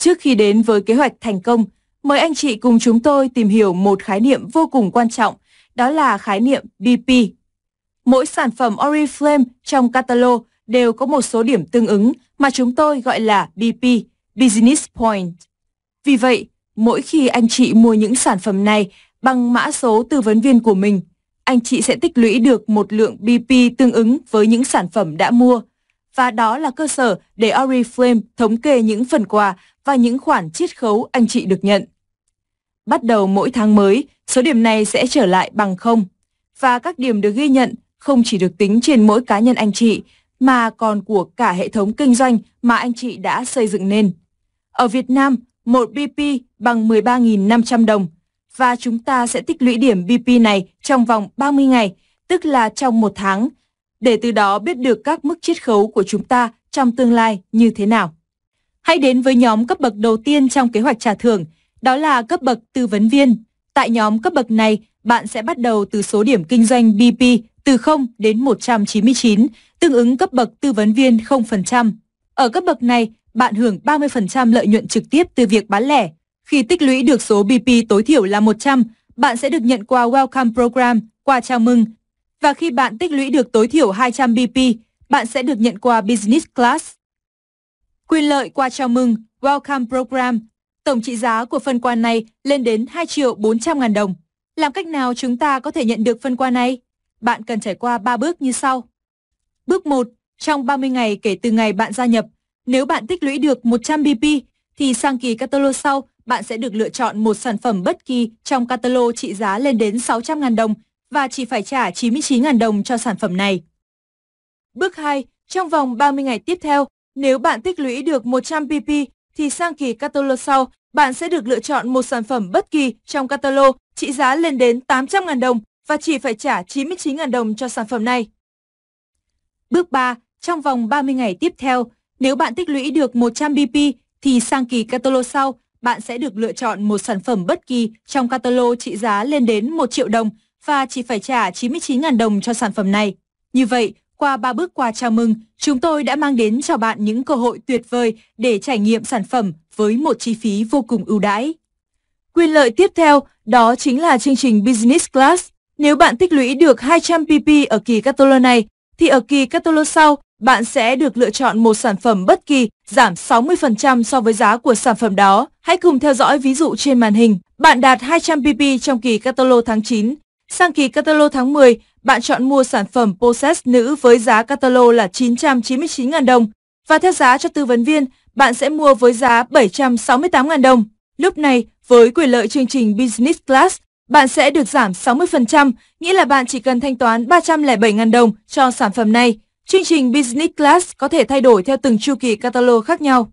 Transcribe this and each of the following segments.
Trước khi đến với kế hoạch thành công, mời anh chị cùng chúng tôi tìm hiểu một khái niệm vô cùng quan trọng, đó là khái niệm BP. Mỗi sản phẩm Oriflame trong catalog đều có một số điểm tương ứng mà chúng tôi gọi là BP, Business Point. Vì vậy, mỗi khi anh chị mua những sản phẩm này bằng mã số tư vấn viên của mình, anh chị sẽ tích lũy được một lượng BP tương ứng với những sản phẩm đã mua và đó là cơ sở để Oriflame thống kê những phần quà và những khoản chiết khấu anh chị được nhận. Bắt đầu mỗi tháng mới, số điểm này sẽ trở lại bằng không và các điểm được ghi nhận không chỉ được tính trên mỗi cá nhân anh chị mà còn của cả hệ thống kinh doanh mà anh chị đã xây dựng nên. Ở Việt Nam, một BP bằng 13.500 đồng và chúng ta sẽ tích lũy điểm BP này trong vòng 30 ngày, tức là trong một tháng để từ đó biết được các mức chiết khấu của chúng ta trong tương lai như thế nào. Hãy đến với nhóm cấp bậc đầu tiên trong kế hoạch trả thưởng, đó là cấp bậc tư vấn viên. Tại nhóm cấp bậc này, bạn sẽ bắt đầu từ số điểm kinh doanh BP từ 0 đến 199, tương ứng cấp bậc tư vấn viên 0%. Ở cấp bậc này, bạn hưởng 30% lợi nhuận trực tiếp từ việc bán lẻ. Khi tích lũy được số BP tối thiểu là 100, bạn sẽ được nhận quà Welcome Program, quà chào mừng và khi bạn tích lũy được tối thiểu 200 BP, bạn sẽ được nhận quà Business Class. Quyền lợi qua chào mừng Welcome Program, tổng trị giá của phần quà này lên đến 2 triệu 400 ngàn đồng. Làm cách nào chúng ta có thể nhận được phần quà này? Bạn cần trải qua 3 bước như sau. Bước 1. Trong 30 ngày kể từ ngày bạn gia nhập, nếu bạn tích lũy được 100 BP, thì sang kỳ catalog sau, bạn sẽ được lựa chọn một sản phẩm bất kỳ trong catalog trị giá lên đến 600 ngàn đồng và chỉ phải trả 99.000 đồng cho sản phẩm này. Bước 2. Trong vòng 30 ngày tiếp theo, nếu bạn tích lũy được 100 PP thì sang kỳ catalog sau, bạn sẽ được lựa chọn một sản phẩm bất kỳ trong catalog trị giá lên đến 800.000 đồng và chỉ phải trả 99.000 đồng cho sản phẩm này. Bước 3. Trong vòng 30 ngày tiếp theo, nếu bạn tích lũy được 100 BP thì sang kỳ catalog sau, bạn sẽ được lựa chọn một sản phẩm bất kỳ trong catalog trị giá lên đến 1 triệu đồng và chỉ phải trả 99.000 đồng cho sản phẩm này. Như vậy, qua ba bước quà chào mừng, chúng tôi đã mang đến cho bạn những cơ hội tuyệt vời để trải nghiệm sản phẩm với một chi phí vô cùng ưu đãi. Quyền lợi tiếp theo đó chính là chương trình Business Class. Nếu bạn tích lũy được 200 PP ở kỳ catalog này, thì ở kỳ catalog sau, bạn sẽ được lựa chọn một sản phẩm bất kỳ giảm 60% so với giá của sản phẩm đó. Hãy cùng theo dõi ví dụ trên màn hình. Bạn đạt 200 PP trong kỳ catalog tháng 9 Sang kỳ catalog tháng 10, bạn chọn mua sản phẩm Possess nữ với giá catalog là 999.000 đồng và theo giá cho tư vấn viên, bạn sẽ mua với giá 768.000 đồng. Lúc này, với quyền lợi chương trình Business Class, bạn sẽ được giảm 60%, nghĩa là bạn chỉ cần thanh toán 307.000 đồng cho sản phẩm này. Chương trình Business Class có thể thay đổi theo từng chu kỳ catalog khác nhau.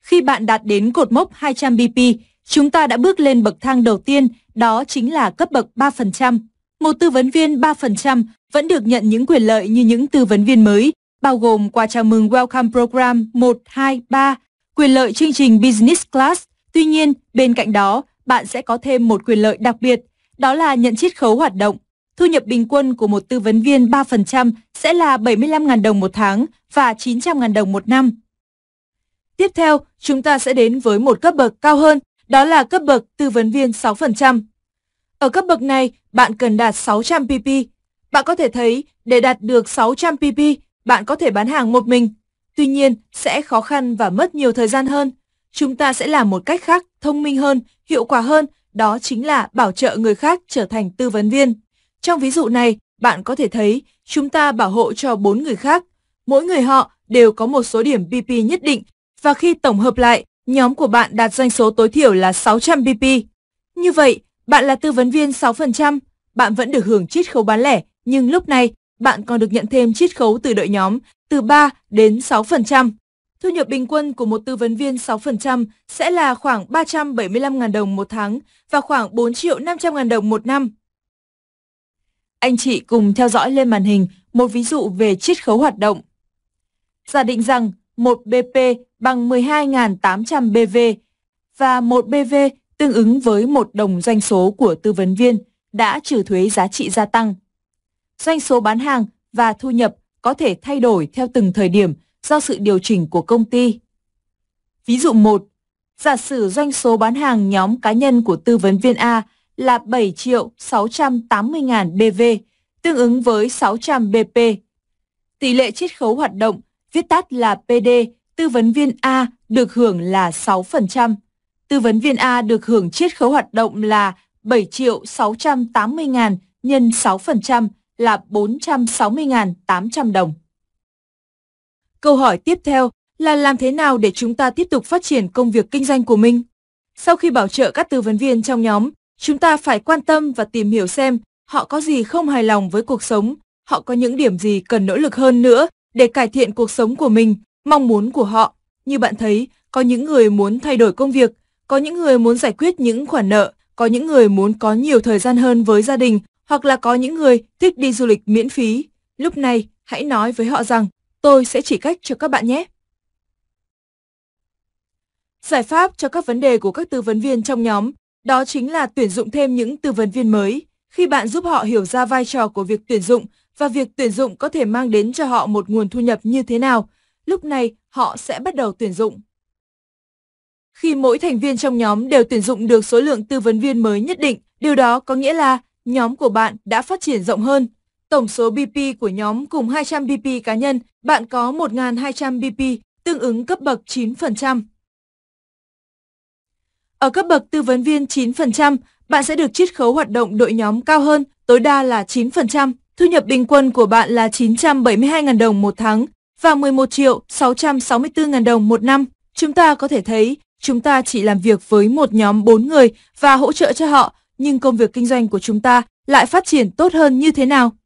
Khi bạn đạt đến cột mốc 200 BP, Chúng ta đã bước lên bậc thang đầu tiên, đó chính là cấp bậc 3%. Một tư vấn viên 3% vẫn được nhận những quyền lợi như những tư vấn viên mới, bao gồm quà chào mừng Welcome Program 1, 2, 3, quyền lợi chương trình Business Class. Tuy nhiên, bên cạnh đó, bạn sẽ có thêm một quyền lợi đặc biệt, đó là nhận chiết khấu hoạt động. Thu nhập bình quân của một tư vấn viên 3% sẽ là 75.000 đồng một tháng và 900.000 đồng một năm. Tiếp theo, chúng ta sẽ đến với một cấp bậc cao hơn đó là cấp bậc tư vấn viên 6%. Ở cấp bậc này, bạn cần đạt 600 PP. Bạn có thể thấy, để đạt được 600 PP, bạn có thể bán hàng một mình. Tuy nhiên, sẽ khó khăn và mất nhiều thời gian hơn. Chúng ta sẽ làm một cách khác, thông minh hơn, hiệu quả hơn, đó chính là bảo trợ người khác trở thành tư vấn viên. Trong ví dụ này, bạn có thể thấy chúng ta bảo hộ cho 4 người khác. Mỗi người họ đều có một số điểm PP nhất định và khi tổng hợp lại, nhóm của bạn đạt doanh số tối thiểu là 600 BP. Như vậy, bạn là tư vấn viên 6%, bạn vẫn được hưởng chiết khấu bán lẻ, nhưng lúc này bạn còn được nhận thêm chiết khấu từ đội nhóm từ 3 đến 6%. Thu nhập bình quân của một tư vấn viên 6% sẽ là khoảng 375.000 đồng một tháng và khoảng 4 triệu 500.000 đồng một năm. Anh chị cùng theo dõi lên màn hình một ví dụ về chiết khấu hoạt động. Giả định rằng 1 BP bằng 12.800 BV và 1 BV tương ứng với 1 đồng doanh số của tư vấn viên đã trừ thuế giá trị gia tăng. Doanh số bán hàng và thu nhập có thể thay đổi theo từng thời điểm do sự điều chỉnh của công ty. Ví dụ 1, giả sử doanh số bán hàng nhóm cá nhân của tư vấn viên A là 7 triệu 680 000 BV, tương ứng với 600 BP. Tỷ lệ chiết khấu hoạt động viết tắt là PD, tư vấn viên A được hưởng là 6%. Tư vấn viên A được hưởng chiết khấu hoạt động là 7 triệu 680 ngàn nhân 6% là 460.800 đồng. Câu hỏi tiếp theo là làm thế nào để chúng ta tiếp tục phát triển công việc kinh doanh của mình? Sau khi bảo trợ các tư vấn viên trong nhóm, chúng ta phải quan tâm và tìm hiểu xem họ có gì không hài lòng với cuộc sống, họ có những điểm gì cần nỗ lực hơn nữa để cải thiện cuộc sống của mình, mong muốn của họ. Như bạn thấy, có những người muốn thay đổi công việc, có những người muốn giải quyết những khoản nợ, có những người muốn có nhiều thời gian hơn với gia đình, hoặc là có những người thích đi du lịch miễn phí. Lúc này, hãy nói với họ rằng tôi sẽ chỉ cách cho các bạn nhé. Giải pháp cho các vấn đề của các tư vấn viên trong nhóm đó chính là tuyển dụng thêm những tư vấn viên mới. Khi bạn giúp họ hiểu ra vai trò của việc tuyển dụng và việc tuyển dụng có thể mang đến cho họ một nguồn thu nhập như thế nào, lúc này họ sẽ bắt đầu tuyển dụng. Khi mỗi thành viên trong nhóm đều tuyển dụng được số lượng tư vấn viên mới nhất định, điều đó có nghĩa là nhóm của bạn đã phát triển rộng hơn. Tổng số BP của nhóm cùng 200 BP cá nhân, bạn có 1.200 BP, tương ứng cấp bậc 9%. Ở cấp bậc tư vấn viên 9%, bạn sẽ được chiết khấu hoạt động đội nhóm cao hơn, tối đa là 9%. Thu nhập bình quân của bạn là 972.000 đồng một tháng và 11 triệu 664.000 đồng một năm. Chúng ta có thể thấy, chúng ta chỉ làm việc với một nhóm 4 người và hỗ trợ cho họ, nhưng công việc kinh doanh của chúng ta lại phát triển tốt hơn như thế nào?